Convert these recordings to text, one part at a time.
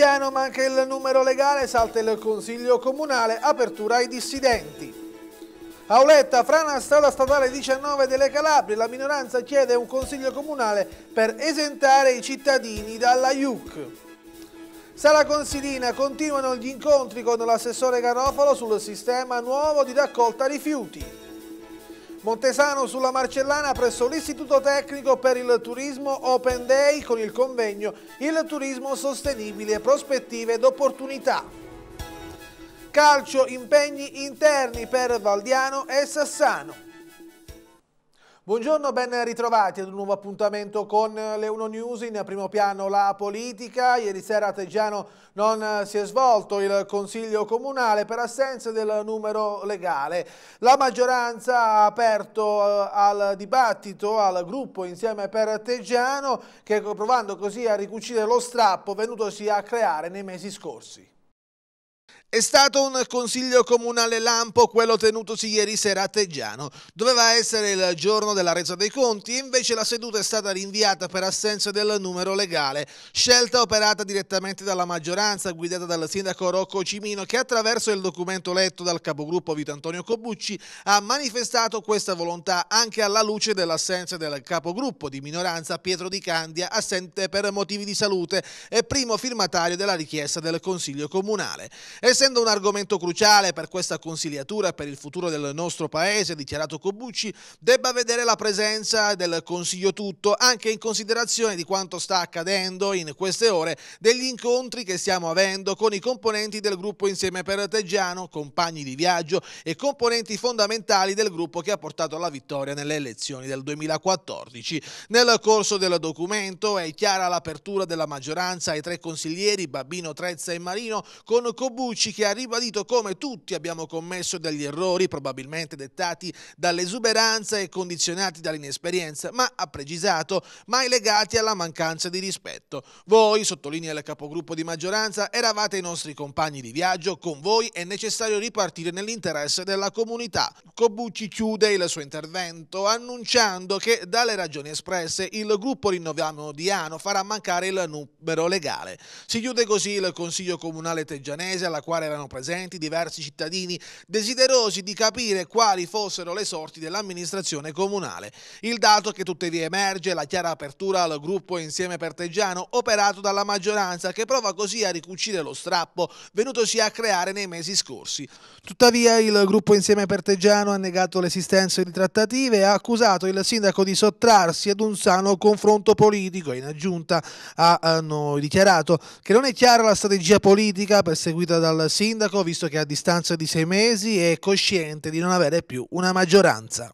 Lugano manca il numero legale, salta il Consiglio Comunale, apertura ai dissidenti. Auletta frana strada statale 19 delle Calabrie, la minoranza chiede un consiglio comunale per esentare i cittadini dalla IUC. Sala Consilina continuano gli incontri con l'assessore Garofalo sul sistema nuovo di raccolta rifiuti. Montesano sulla Marcellana presso l'Istituto Tecnico per il Turismo Open Day con il convegno Il turismo sostenibile, prospettive ed opportunità. Calcio, impegni interni per Valdiano e Sassano. Buongiorno, ben ritrovati ad un nuovo appuntamento con le Uno News in primo piano la politica. Ieri sera a Teggiano non si è svolto il Consiglio Comunale per assenza del numero legale. La maggioranza ha aperto eh, al dibattito al gruppo insieme per Teggiano che provando così a ricucire lo strappo venutosi a creare nei mesi scorsi. È stato un consiglio comunale lampo quello tenutosi ieri sera a Teggiano. Doveva essere il giorno della resa dei conti, invece la seduta è stata rinviata per assenza del numero legale. Scelta operata direttamente dalla maggioranza, guidata dal sindaco Rocco Cimino, che attraverso il documento letto dal capogruppo Vito Antonio Cobucci ha manifestato questa volontà anche alla luce dell'assenza del capogruppo di minoranza Pietro Di Candia, assente per motivi di salute e primo firmatario della richiesta del Consiglio Comunale. È essendo un argomento cruciale per questa consigliatura e per il futuro del nostro paese, dichiarato Cobucci, debba vedere la presenza del Consiglio tutto, anche in considerazione di quanto sta accadendo in queste ore degli incontri che stiamo avendo con i componenti del gruppo Insieme per Teggiano, compagni di viaggio e componenti fondamentali del gruppo che ha portato alla vittoria nelle elezioni del 2014. Nel corso del documento è chiara l'apertura della maggioranza ai tre consiglieri Babino, Trezza e Marino con Cobucci Ricci che ha ribadito come tutti abbiamo commesso degli errori probabilmente dettati dall'esuberanza e condizionati dall'inesperienza, ma ha precisato mai legati alla mancanza di rispetto. Voi, sottolinea il capogruppo di maggioranza, eravate i nostri compagni di viaggio, con voi è necessario ripartire nell'interesse della comunità. Cobucci chiude il suo intervento annunciando che dalle ragioni espresse il gruppo Rinnoviamo di Ano farà mancare il numero legale. Si chiude così il Consiglio Comunale Teggianese alla quale quale erano presenti diversi cittadini desiderosi di capire quali fossero le sorti dell'amministrazione comunale. Il dato che tuttavia emerge è la chiara apertura al gruppo insieme pertegiano operato dalla maggioranza che prova così a ricucire lo strappo venutosi a creare nei mesi scorsi. Tuttavia il gruppo insieme pertegiano ha negato l'esistenza di trattative e ha accusato il sindaco di sottrarsi ad un sano confronto politico. In aggiunta hanno eh, dichiarato che non è chiara la strategia politica perseguita dal sindaco, visto che a distanza di sei mesi è cosciente di non avere più una maggioranza.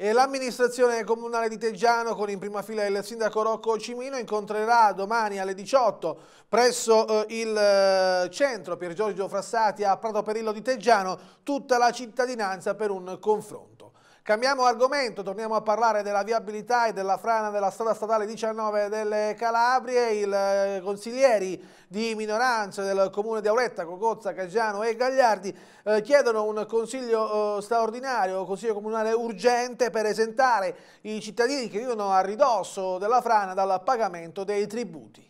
L'amministrazione comunale di Teggiano, con in prima fila il sindaco Rocco Cimino, incontrerà domani alle 18 presso eh, il eh, centro Pier Giorgio Frassati a Prato Perillo di Teggiano tutta la cittadinanza per un confronto. Cambiamo argomento, torniamo a parlare della viabilità e della frana della strada statale 19 delle Calabrie. I eh, consiglieri di minoranza del comune di Auletta, Cocozza, Caggiano e Gagliardi eh, chiedono un consiglio eh, straordinario, un consiglio comunale urgente per esentare i cittadini che vivono a ridosso della frana dal pagamento dei tributi.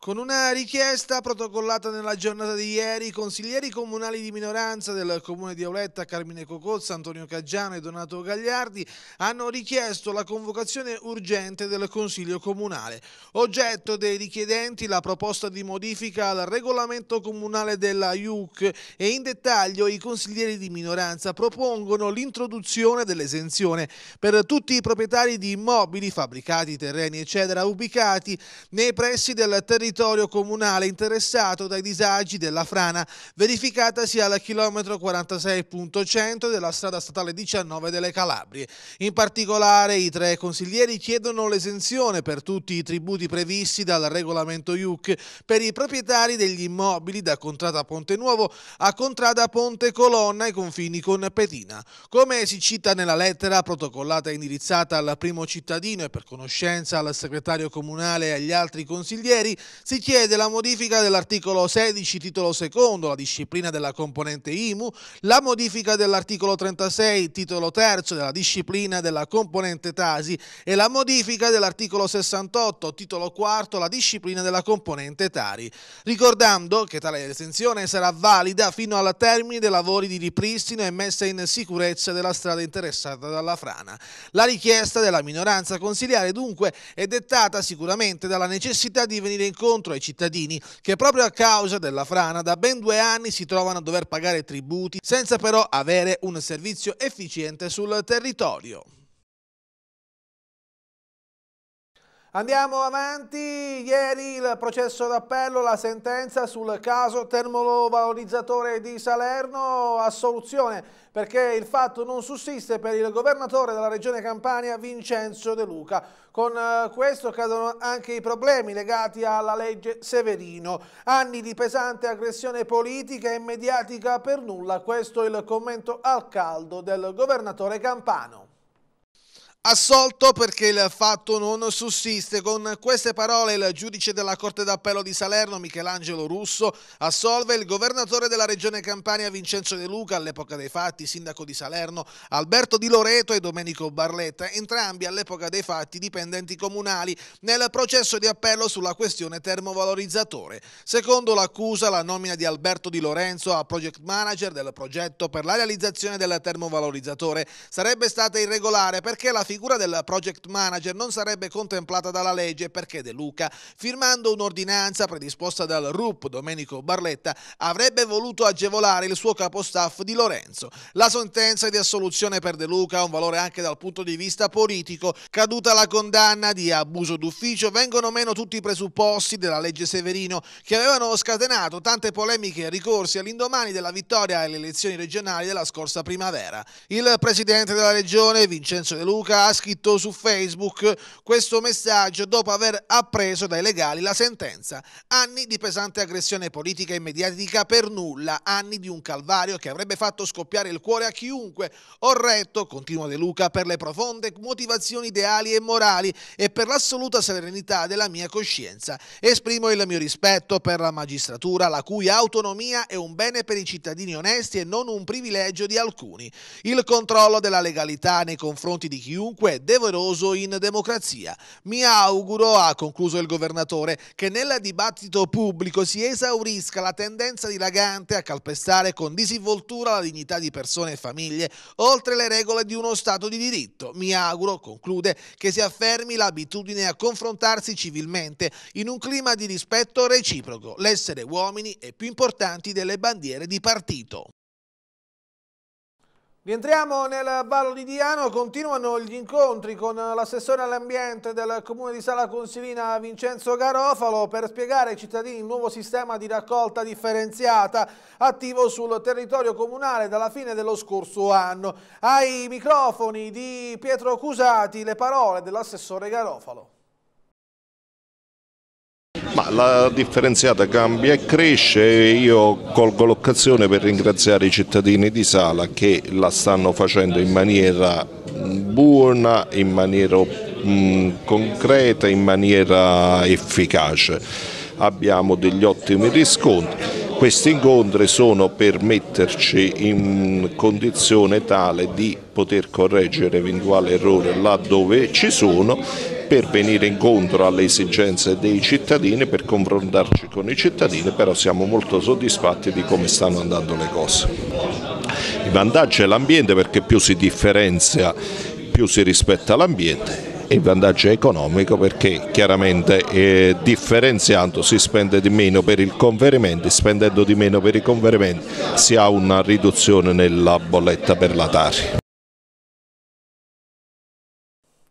Con una richiesta protocollata nella giornata di ieri, i consiglieri comunali di minoranza del comune di Auletta, Carmine Cocozza, Antonio Caggiano e Donato Gagliardi hanno richiesto la convocazione urgente del consiglio comunale. Oggetto dei richiedenti la proposta di modifica al regolamento comunale della IUC e in dettaglio i consiglieri di minoranza propongono l'introduzione dell'esenzione per tutti i proprietari di immobili, fabbricati, terreni eccetera, ubicati nei pressi del territorio territorio comunale interessato dai disagi della frana, verificatasi al chilometro 46.100 della strada statale 19 delle Calabrie. In particolare i tre consiglieri chiedono l'esenzione per tutti i tributi previsti dal regolamento IUC per i proprietari degli immobili da Contrada Ponte Nuovo a Contrada Ponte Colonna ai confini con Petina. Come si cita nella lettera protocollata e indirizzata al primo cittadino e per conoscenza al segretario comunale e agli altri consiglieri, si chiede la modifica dell'articolo 16, titolo secondo, la disciplina della componente IMU, la modifica dell'articolo 36, titolo terzo, della disciplina della componente TASI e la modifica dell'articolo 68, titolo quarto, la disciplina della componente TARI. Ricordando che tale estensione sarà valida fino alla termine dei lavori di ripristino e messa in sicurezza della strada interessata dalla frana. La richiesta della minoranza consiliare dunque è dettata sicuramente dalla necessità di venire incontro scontro ai cittadini che proprio a causa della frana da ben due anni si trovano a dover pagare tributi senza però avere un servizio efficiente sul territorio. Andiamo avanti, ieri il processo d'appello, la sentenza sul caso termovalorizzatore di Salerno, assoluzione perché il fatto non sussiste per il governatore della regione Campania Vincenzo De Luca. Con eh, questo cadono anche i problemi legati alla legge Severino. Anni di pesante aggressione politica e mediatica per nulla, questo è il commento al caldo del governatore Campano. Assolto perché il fatto non sussiste. Con queste parole il giudice della Corte d'Appello di Salerno, Michelangelo Russo, assolve il governatore della regione Campania Vincenzo De Luca, all'epoca dei fatti sindaco di Salerno, Alberto Di Loreto e Domenico Barletta, entrambi all'epoca dei fatti dipendenti comunali, nel processo di appello sulla questione termovalorizzatore. Secondo l'accusa, la nomina di Alberto Di Lorenzo a project manager del progetto per la realizzazione del termovalorizzatore sarebbe stata irregolare perché la figura del project manager non sarebbe contemplata dalla legge perché De Luca, firmando un'ordinanza predisposta dal RUP Domenico Barletta, avrebbe voluto agevolare il suo capostaff di Lorenzo. La sentenza di assoluzione per De Luca ha un valore anche dal punto di vista politico. Caduta la condanna di abuso d'ufficio, vengono meno tutti i presupposti della legge Severino che avevano scatenato tante polemiche e ricorsi all'indomani della vittoria alle elezioni regionali della scorsa primavera. Il presidente della regione, Vincenzo De Luca, ha scritto su Facebook questo messaggio dopo aver appreso dai legali la sentenza. Anni di pesante aggressione politica e mediatica per nulla, anni di un calvario che avrebbe fatto scoppiare il cuore a chiunque. Ho retto, continua De Luca, per le profonde motivazioni ideali e morali e per l'assoluta serenità della mia coscienza. Esprimo il mio rispetto per la magistratura, la cui autonomia è un bene per i cittadini onesti e non un privilegio di alcuni. Il controllo della legalità nei confronti di chiunque dunque deveroso in democrazia. Mi auguro, ha concluso il governatore, che nel dibattito pubblico si esaurisca la tendenza dilagante a calpestare con disinvoltura la dignità di persone e famiglie, oltre le regole di uno Stato di diritto. Mi auguro, conclude, che si affermi l'abitudine a confrontarsi civilmente in un clima di rispetto reciproco. L'essere uomini è più importanti delle bandiere di partito. Rientriamo nel Vallo di Diano, continuano gli incontri con l'assessore all'ambiente del comune di Sala Consilina Vincenzo Garofalo per spiegare ai cittadini il nuovo sistema di raccolta differenziata attivo sul territorio comunale dalla fine dello scorso anno. Ai microfoni di Pietro Cusati le parole dell'assessore Garofalo. Ma la differenziata cambia e cresce e io colgo l'occasione per ringraziare i cittadini di Sala che la stanno facendo in maniera mm, buona, in maniera mh, mm, concreta, in maniera efficace. Abbiamo degli ottimi riscontri. Questi incontri sono per metterci in condizione tale di poter correggere eventuali errori là dove ci sono per venire incontro alle esigenze dei cittadini, per confrontarci con i cittadini, però siamo molto soddisfatti di come stanno andando le cose. Il vantaggio è l'ambiente perché più si differenzia, più si rispetta l'ambiente e il vantaggio è economico perché chiaramente eh, differenziando si spende di meno per il conferimento, spendendo di meno per i conferimenti si ha una riduzione nella bolletta per la Tari.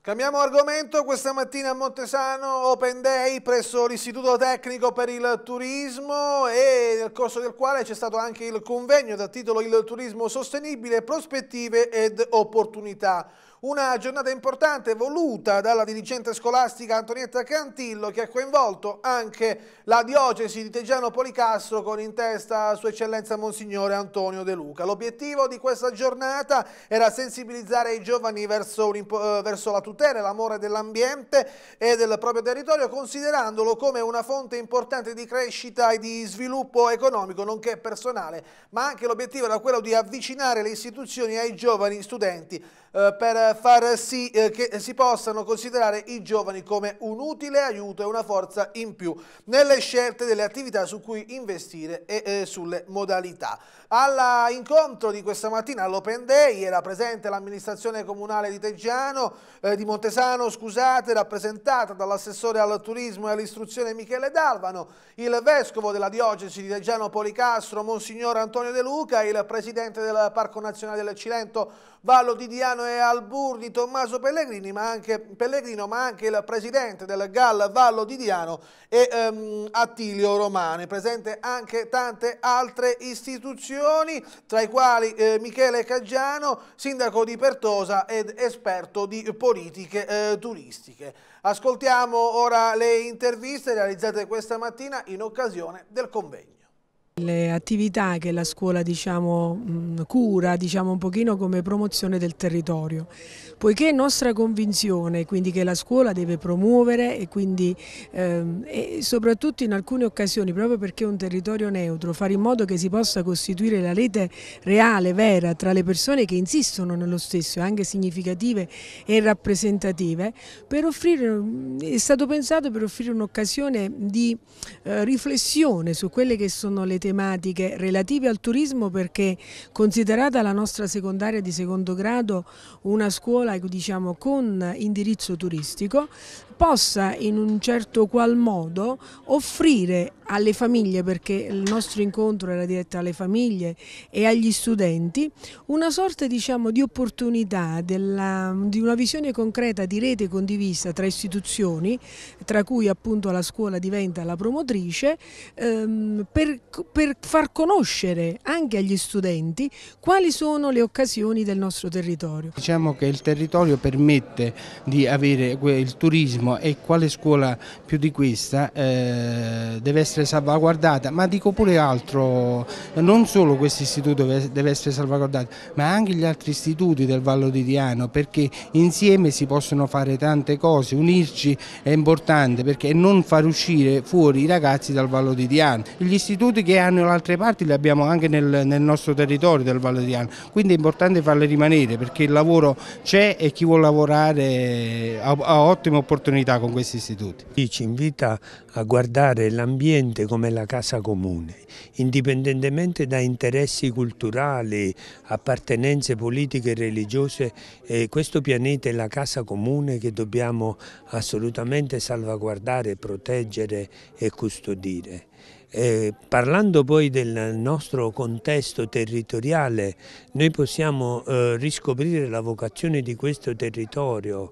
Cambiamo argomento, questa mattina a Montesano Open Day presso l'Istituto Tecnico per il Turismo e nel corso del quale c'è stato anche il convegno dal titolo Il turismo sostenibile, prospettive ed opportunità. Una giornata importante voluta dalla dirigente scolastica Antonietta Cantillo che ha coinvolto anche la diocesi di Teggiano Policasso con in testa Sua Eccellenza Monsignore Antonio De Luca. L'obiettivo di questa giornata era sensibilizzare i giovani verso, eh, verso la tutela frontiere, l'amore dell'ambiente e del proprio territorio, considerandolo come una fonte importante di crescita e di sviluppo economico, nonché personale, ma anche l'obiettivo era quello di avvicinare le istituzioni ai giovani studenti eh, per far sì eh, che si possano considerare i giovani come un utile aiuto e una forza in più nelle scelte delle attività su cui investire e eh, sulle modalità. All'incontro di questa mattina all'Open Day era presente l'amministrazione comunale di Teggiano, di Montesano, scusate, rappresentata dall'assessore al turismo e all'istruzione Michele Dalvano, il vescovo della diocesi di Teggiano Policastro, Monsignor Antonio De Luca, il presidente del Parco Nazionale del Cilento, Vallo di Diano, Milano e al Bur di Tommaso Pellegrini, ma anche, Pellegrino, ma anche il presidente del Gal Vallo di Diano e ehm, Attilio Romani. Presente anche tante altre istituzioni, tra i quali eh, Michele Caggiano, sindaco di Pertosa ed esperto di politiche eh, turistiche. Ascoltiamo ora le interviste realizzate questa mattina in occasione del convegno. Le attività che la scuola diciamo, cura diciamo, un pochino come promozione del territorio, poiché è nostra convinzione quindi, che la scuola deve promuovere e, quindi, ehm, e soprattutto in alcune occasioni, proprio perché è un territorio neutro, fare in modo che si possa costituire la rete reale, vera, tra le persone che insistono nello stesso, anche significative e rappresentative, per offrire, è stato pensato per offrire un'occasione di eh, riflessione su quelle che sono le tecnologie tematiche relative al turismo perché considerata la nostra secondaria di secondo grado una scuola diciamo, con indirizzo turistico possa in un certo qual modo offrire alle famiglie, perché il nostro incontro era diretto alle famiglie e agli studenti, una sorta diciamo, di opportunità, della, di una visione concreta di rete condivisa tra istituzioni, tra cui appunto la scuola diventa la promotrice, ehm, per, per far conoscere anche agli studenti quali sono le occasioni del nostro territorio. Diciamo che il territorio permette di avere il turismo turismo e quale scuola più di questa eh, deve essere salvaguardata, ma dico pure altro, non solo questo istituto deve essere salvaguardato, ma anche gli altri istituti del Vallo di Diano, perché insieme si possono fare tante cose, unirci è importante perché non far uscire fuori i ragazzi dal Vallo di Diano. Gli istituti che hanno le altre parti li abbiamo anche nel, nel nostro territorio del Vallo di Diano, quindi è importante farle rimanere perché il lavoro c'è e chi vuole lavorare ha, ha ottime opportunità opportunità con questi istituti. Ci invita a guardare l'ambiente come la casa comune, indipendentemente da interessi culturali, appartenenze politiche e religiose, eh, questo pianeta è la casa comune che dobbiamo assolutamente salvaguardare, proteggere e custodire. Eh, parlando poi del nostro contesto territoriale, noi possiamo eh, riscoprire la vocazione di questo territorio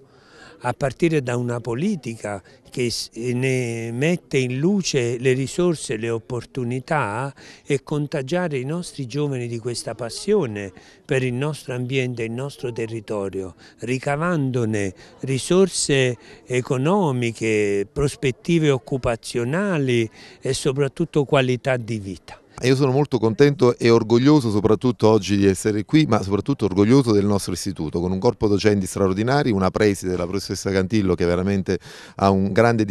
a partire da una politica che eh, ne mette in luce le risorse, le opportunità e contagiare i nostri giovani di questa passione per il nostro ambiente e il nostro territorio, ricavandone risorse economiche, prospettive occupazionali e soprattutto qualità di vita. Io sono molto contento e orgoglioso soprattutto oggi di essere qui, ma soprattutto orgoglioso del nostro istituto, con un corpo docenti straordinari, una preside della professoressa Cantillo che veramente ha un grande,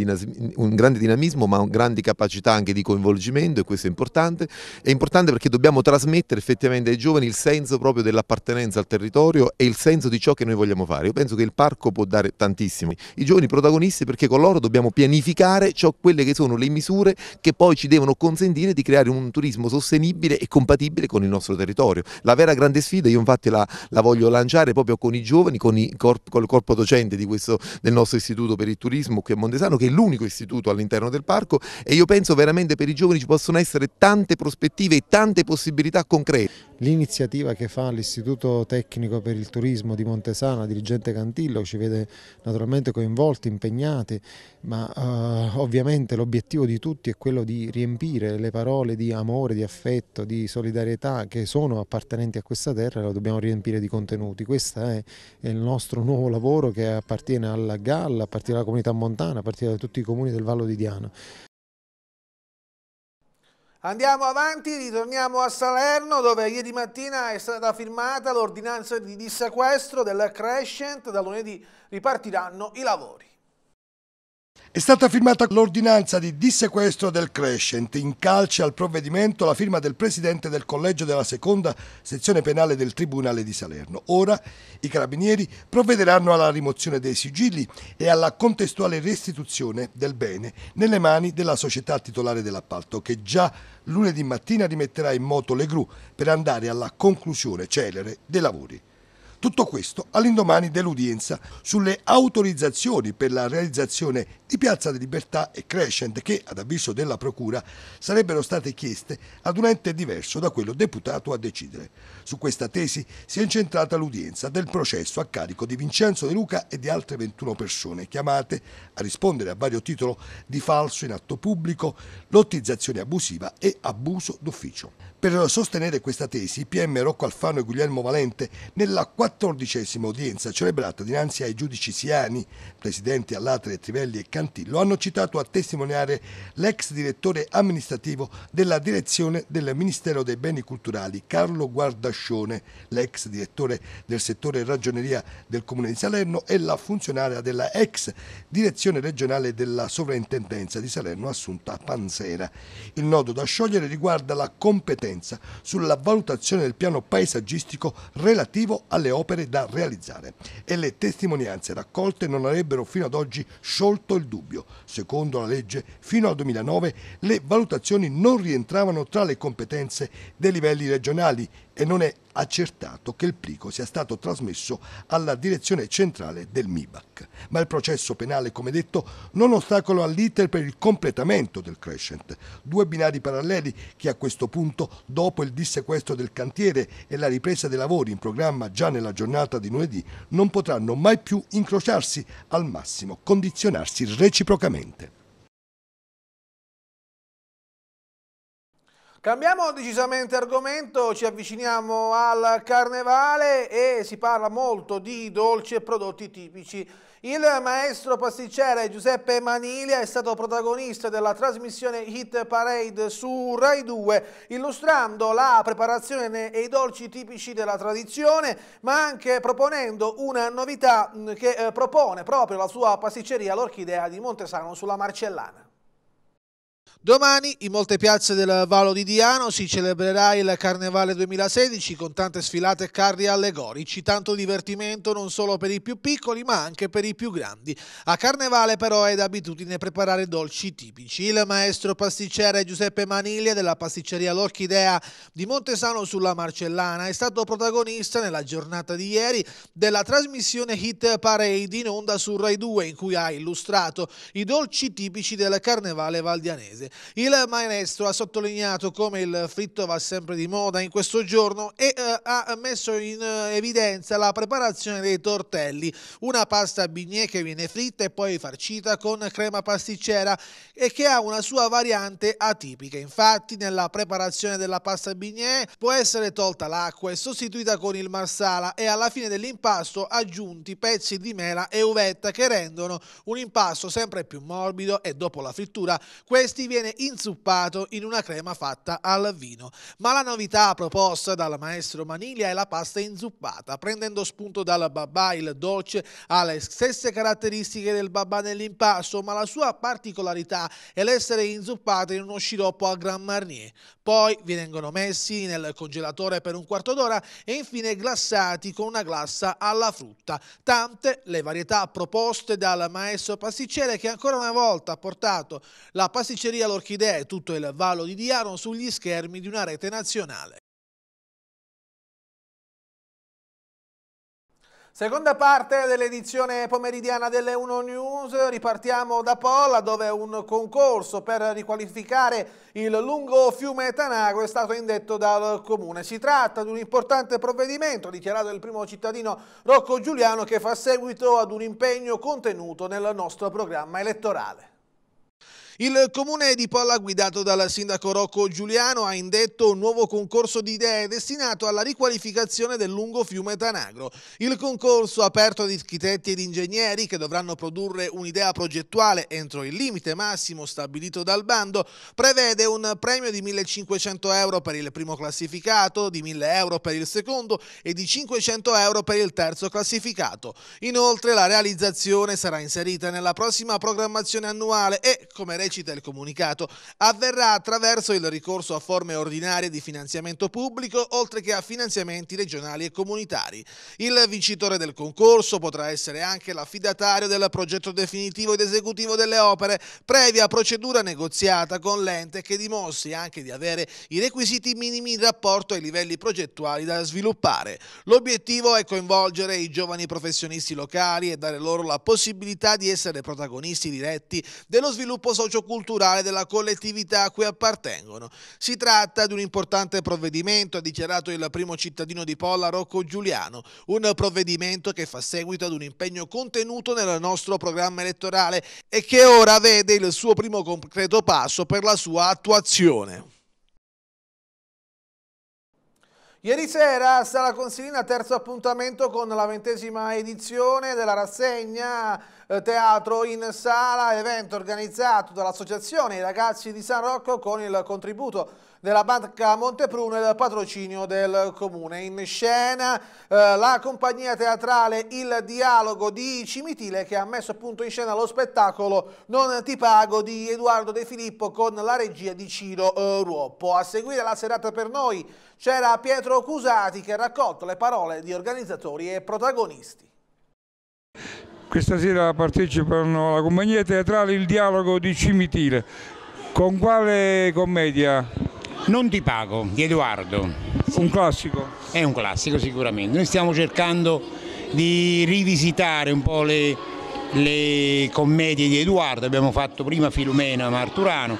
un grande dinamismo, ma grandi capacità anche di coinvolgimento e questo è importante. È importante perché dobbiamo trasmettere effettivamente ai giovani il senso proprio dell'appartenenza al territorio e il senso di ciò che noi vogliamo fare. Io penso che il parco può dare tantissimo. I giovani protagonisti perché con loro dobbiamo pianificare ciò, quelle che sono le misure che poi ci devono consentire di creare un turismo turismo sostenibile e compatibile con il nostro territorio. La vera grande sfida io infatti la, la voglio lanciare proprio con i giovani, con, i corp, con il corpo docente questo, del nostro istituto per il turismo qui a Montesano che è l'unico istituto all'interno del parco e io penso veramente per i giovani ci possono essere tante prospettive e tante possibilità concrete l'iniziativa che fa l'Istituto Tecnico per il Turismo di Montesana, dirigente Cantillo, ci vede naturalmente coinvolti, impegnati, ma eh, ovviamente l'obiettivo di tutti è quello di riempire le parole di amore, di affetto, di solidarietà che sono appartenenti a questa terra, e lo dobbiamo riempire di contenuti. Questo è, è il nostro nuovo lavoro che appartiene alla Galla, appartiene alla comunità montana, appartiene a tutti i comuni del Vallo di Diana. Andiamo avanti, ritorniamo a Salerno dove ieri mattina è stata firmata l'ordinanza di dissequestro della Crescent, da lunedì ripartiranno i lavori. È stata firmata l'ordinanza di dissequestro del Crescent. In calce al provvedimento la firma del presidente del collegio della seconda sezione penale del Tribunale di Salerno. Ora i carabinieri provvederanno alla rimozione dei sigilli e alla contestuale restituzione del bene nelle mani della società titolare dell'appalto che già lunedì mattina rimetterà in moto le gru per andare alla conclusione celere dei lavori. Tutto questo all'indomani dell'udienza sulle autorizzazioni per la realizzazione di Piazza di Libertà e Crescent che, ad avviso della Procura, sarebbero state chieste ad un ente diverso da quello deputato a decidere. Su questa tesi si è incentrata l'udienza del processo a carico di Vincenzo De Luca e di altre 21 persone chiamate a rispondere a vario titolo di falso in atto pubblico, lottizzazione abusiva e abuso d'ufficio. Per sostenere questa tesi, i PM Rocco Alfano e Guglielmo Valente, nella quattordicesima udienza celebrata dinanzi ai giudici Siani, presidenti Allatre, Trivelli e Cantillo, hanno citato a testimoniare l'ex direttore amministrativo della direzione del Ministero dei Beni Culturali, Carlo Guardascione, l'ex direttore del settore ragioneria del Comune di Salerno e la funzionaria della ex direzione regionale della sovrintendenza di Salerno assunta a Panzera. Il nodo da sciogliere riguarda la competenza competenza sulla valutazione del piano paesaggistico relativo alle opere da realizzare e le testimonianze raccolte non avrebbero fino ad oggi sciolto il dubbio. Secondo la legge, fino al 2009 le valutazioni non rientravano tra le competenze dei livelli regionali e non è accertato che il plico sia stato trasmesso alla direzione centrale del MIBAC. Ma il processo penale, come detto, non ostacola l'iter per il completamento del crescent. Due binari paralleli che a questo punto, dopo il dissequestro del cantiere e la ripresa dei lavori in programma già nella giornata di lunedì, non potranno mai più incrociarsi, al massimo condizionarsi reciprocamente. Cambiamo decisamente argomento, ci avviciniamo al carnevale e si parla molto di dolci e prodotti tipici. Il maestro pasticcere Giuseppe Maniglia è stato protagonista della trasmissione Hit Parade su Rai 2, illustrando la preparazione e i dolci tipici della tradizione, ma anche proponendo una novità mm, che eh, propone proprio la sua pasticceria, l'orchidea di Montesano sulla Marcellana. Domani in molte piazze del Valo di Diano si celebrerà il Carnevale 2016 con tante sfilate e carri allegorici, tanto divertimento non solo per i più piccoli ma anche per i più grandi. A Carnevale però è d'abitudine preparare dolci tipici. Il maestro pasticcere Giuseppe Maniglia della pasticceria L'Orchidea di Montesano sulla Marcellana è stato protagonista nella giornata di ieri della trasmissione Hit Parade in onda su Rai 2 in cui ha illustrato i dolci tipici del Carnevale valdianese. Il maestro ha sottolineato come il fritto va sempre di moda in questo giorno e eh, ha messo in eh, evidenza la preparazione dei tortelli, una pasta bignè che viene fritta e poi farcita con crema pasticcera e che ha una sua variante atipica. Infatti nella preparazione della pasta bignè può essere tolta l'acqua e sostituita con il marsala e alla fine dell'impasto aggiunti pezzi di mela e uvetta che rendono un impasto sempre più morbido e dopo la frittura questi viene viene inzuppato in una crema fatta al vino. Ma la novità proposta dal maestro Maniglia è la pasta inzuppata, prendendo spunto dal babà il dolce ha le stesse caratteristiche del babà nell'impasto, ma la sua particolarità è l'essere inzuppato in uno sciroppo a Gran Marnier. Poi vengono messi nel congelatore per un quarto d'ora e infine glassati con una glassa alla frutta. Tante le varietà proposte dal maestro pasticcere che ancora una volta ha portato la pasticceria Media l'Orchidea e tutto il Valo di Diano sugli schermi di una rete nazionale. Seconda parte dell'edizione pomeridiana delle 1 News, ripartiamo da Polla dove un concorso per riqualificare il lungo fiume Tanago è stato indetto dal comune. Si tratta di un importante provvedimento dichiarato il primo cittadino Rocco Giuliano che fa seguito ad un impegno contenuto nel nostro programma elettorale. Il comune di Polla, guidato dal sindaco Rocco Giuliano, ha indetto un nuovo concorso di idee destinato alla riqualificazione del lungo fiume Tanagro. Il concorso, aperto ad architetti ed ingegneri che dovranno produrre un'idea progettuale entro il limite massimo stabilito dal bando, prevede un premio di 1.500 euro per il primo classificato, di 1.000 euro per il secondo e di 500 euro per il terzo classificato. Inoltre la realizzazione sarà inserita nella prossima programmazione annuale e, come recita il comunicato, avverrà attraverso il ricorso a forme ordinarie di finanziamento pubblico, oltre che a finanziamenti regionali e comunitari. Il vincitore del concorso potrà essere anche l'affidatario del progetto definitivo ed esecutivo delle opere, previa procedura negoziata con l'ente che dimostri anche di avere i requisiti minimi in rapporto ai livelli progettuali da sviluppare. L'obiettivo è coinvolgere i giovani professionisti locali e dare loro la possibilità di essere protagonisti diretti dello sviluppo sociale socio-culturale della collettività a cui appartengono. Si tratta di un importante provvedimento, ha dichiarato il primo cittadino di Polla, Rocco Giuliano, un provvedimento che fa seguito ad un impegno contenuto nel nostro programma elettorale e che ora vede il suo primo concreto passo per la sua attuazione. Ieri sera a Sala Consilina terzo appuntamento con la ventesima edizione della rassegna eh, teatro in Sala, evento organizzato dall'Associazione I Ragazzi di San Rocco con il contributo della Banca Montepruno e del patrocinio del Comune. In scena eh, la compagnia teatrale Il Dialogo di Cimitile che ha messo appunto in scena lo spettacolo Non ti pago di Edoardo De Filippo con la regia di Ciro eh, Ruoppo. A seguire la serata per noi c'era Pietro Cusati che ha raccolto le parole di organizzatori e protagonisti. Questa sera partecipano alla compagnia teatrale Il Dialogo di Cimitile. Con quale commedia? Non ti pago, di Edoardo. Un classico? È un classico sicuramente. Noi stiamo cercando di rivisitare un po' le, le commedie di Edoardo, abbiamo fatto prima Filumena Marturano,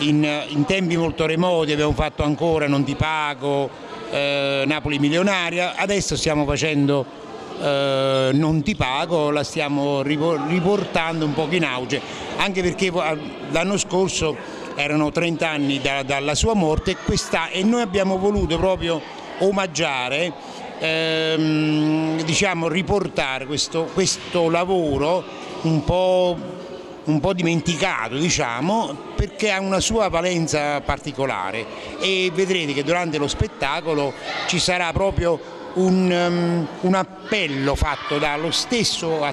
in, in tempi molto remoti abbiamo fatto ancora Non ti pago, eh, Napoli milionaria, adesso stiamo facendo eh, non ti pago la stiamo riportando un po' in auge, anche perché eh, l'anno scorso erano 30 anni da, dalla sua morte e noi abbiamo voluto proprio omaggiare, ehm, diciamo riportare questo, questo lavoro un po' un po' dimenticato diciamo perché ha una sua valenza particolare e vedrete che durante lo spettacolo ci sarà proprio un, um, una appello fatto dallo stesso eh,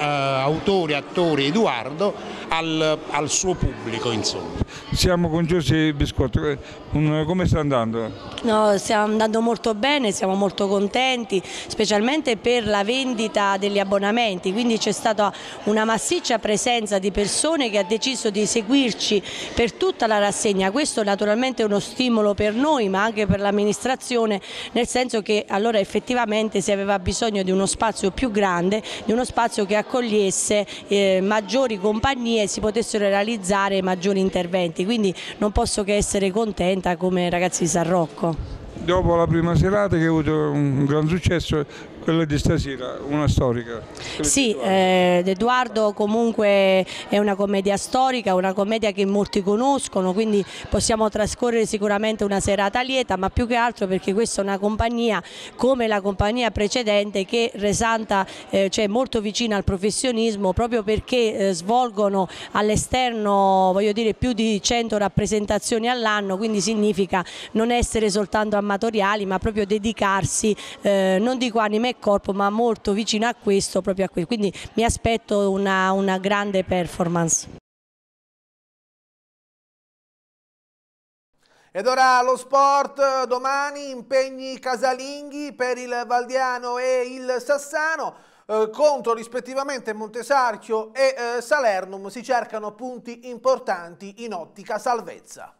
autore, attore Edoardo al, al suo pubblico. Insomma. Siamo con Giuseppe Biscotto, come sta andando? No, stiamo andando molto bene, siamo molto contenti, specialmente per la vendita degli abbonamenti, quindi c'è stata una massiccia presenza di persone che ha deciso di seguirci per tutta la rassegna, questo naturalmente è uno stimolo per noi ma anche per l'amministrazione, nel senso che allora effettivamente si aveva bisogno bisogno di uno spazio più grande, di uno spazio che accogliesse eh, maggiori compagnie e si potessero realizzare maggiori interventi, quindi non posso che essere contenta come ragazzi di San Rocco dopo la prima serata che ha avuto un gran successo quella di stasera, una storica. Sì, eh, Edoardo comunque è una commedia storica, una commedia che molti conoscono, quindi possiamo trascorrere sicuramente una serata lieta, ma più che altro perché questa è una compagnia come la compagnia precedente che resanta, eh, cioè molto vicina al professionismo proprio perché eh, svolgono all'esterno voglio dire più di 100 rappresentazioni all'anno, quindi significa non essere soltanto amatoriali ma proprio dedicarsi, eh, non dico anime corpo ma molto vicino a questo, proprio a questo. quindi mi aspetto una, una grande performance. Ed ora lo sport, domani impegni casalinghi per il Valdiano e il Sassano eh, contro rispettivamente Montesarchio e eh, Salernum si cercano punti importanti in ottica salvezza.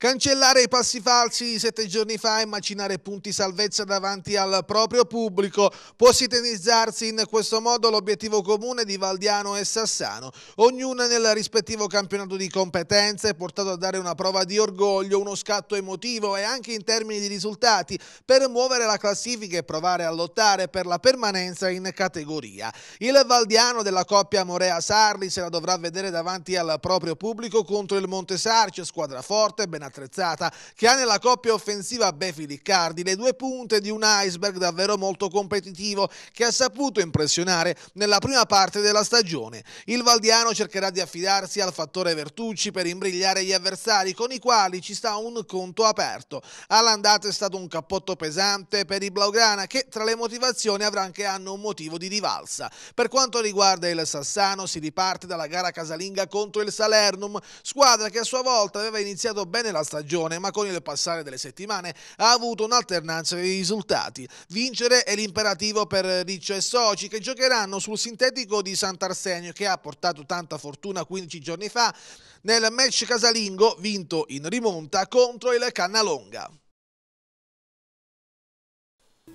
Cancellare i passi falsi di sette giorni fa e macinare punti salvezza davanti al proprio pubblico può sintetizzarsi in questo modo l'obiettivo comune di Valdiano e Sassano, ognuna nel rispettivo campionato di competenze portato a dare una prova di orgoglio, uno scatto emotivo e anche in termini di risultati per muovere la classifica e provare a lottare per la permanenza in categoria. Il Valdiano della coppia Morea-Sarli se la dovrà vedere davanti al proprio pubblico contro il Montesarcio, squadra forte, ben attrezzata, che ha nella coppia offensiva Befi Riccardi le due punte di un iceberg davvero molto competitivo che ha saputo impressionare nella prima parte della stagione. Il Valdiano cercherà di affidarsi al fattore Vertucci per imbrigliare gli avversari con i quali ci sta un conto aperto. All'andata è stato un cappotto pesante per i Blaugrana che tra le motivazioni avrà anche hanno un motivo di rivalsa. Per quanto riguarda il Sassano si riparte dalla gara casalinga contro il Salernum, squadra che a sua volta aveva iniziato bene la la stagione, ma con il passare delle settimane ha avuto un'alternanza di risultati. Vincere è l'imperativo per Riccio e Soci, che giocheranno sul sintetico di Sant'Arsenio, che ha portato tanta fortuna 15 giorni fa nel match casalingo vinto in rimonta contro il Cannalonga.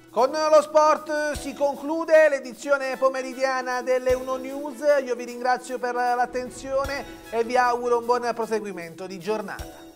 Con lo sport si conclude l'edizione pomeridiana delle 1 News. Io vi ringrazio per l'attenzione e vi auguro un buon proseguimento di giornata.